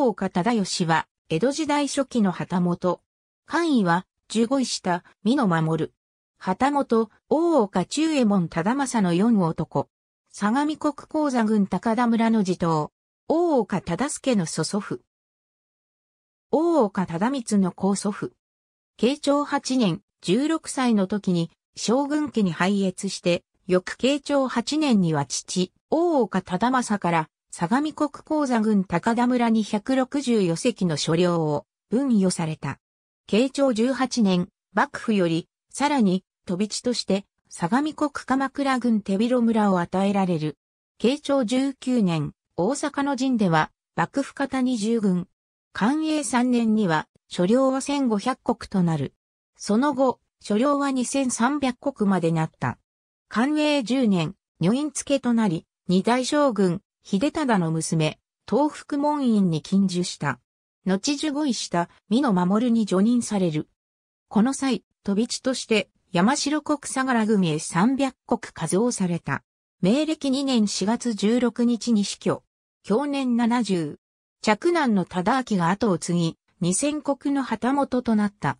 大岡忠義は、江戸時代初期の旗本。官位は、十五位下、美の守。旗本、大岡中右衛門忠政の四男。相模国鉱座軍高田村の地頭。大岡忠助の祖祖父。大岡忠光の高祖父。慶長八年、十六歳の時に、将軍家に拝謁して、翌慶長八年には父、大岡忠政から相模国鉱座郡高田村に160余隻の所領を分与された。慶長18年、幕府より、さらに、飛び地として、相模国鎌倉郡手広村を与えられる。慶長19年、大阪の陣では、幕府方20軍。寛永3年には、所領は1500国となる。その後、所領は2300国までなった。寛永10年、女院付となり、二大将軍、秀忠の娘、東福門院に近受した。後受護位した美の守に助任される。この際、飛び地として山城国相良組へ300国加増された。明暦2年4月16日に死去。去年70。嫡男の忠明が後を継ぎ、二千国の旗本となった。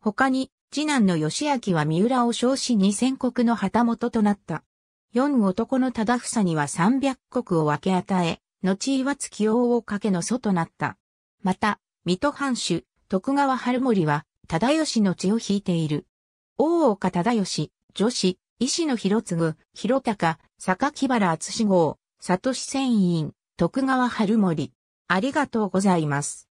他に、次男の義明は三浦を称し二千国の旗本となった。四男の忠房には三百国を分け与え、後岩月王をかけの祖となった。また、水戸藩主、徳川春森は、忠義の血を引いている。大岡忠義、女子、石野広次、広高、木原厚志号、里志船員、徳川春森。ありがとうございます。